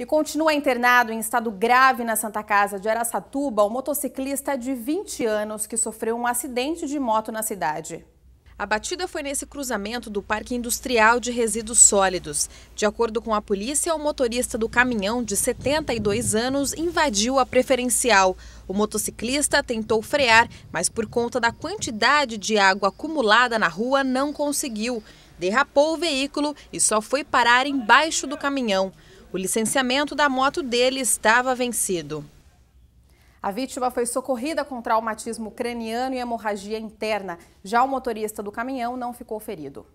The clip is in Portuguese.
E continua internado em estado grave na Santa Casa de Araçatuba um motociclista de 20 anos que sofreu um acidente de moto na cidade. A batida foi nesse cruzamento do Parque Industrial de Resíduos Sólidos. De acordo com a polícia, o motorista do caminhão, de 72 anos, invadiu a preferencial. O motociclista tentou frear, mas por conta da quantidade de água acumulada na rua, não conseguiu. Derrapou o veículo e só foi parar embaixo do caminhão. O licenciamento da moto dele estava vencido. A vítima foi socorrida com traumatismo craniano e hemorragia interna. Já o motorista do caminhão não ficou ferido.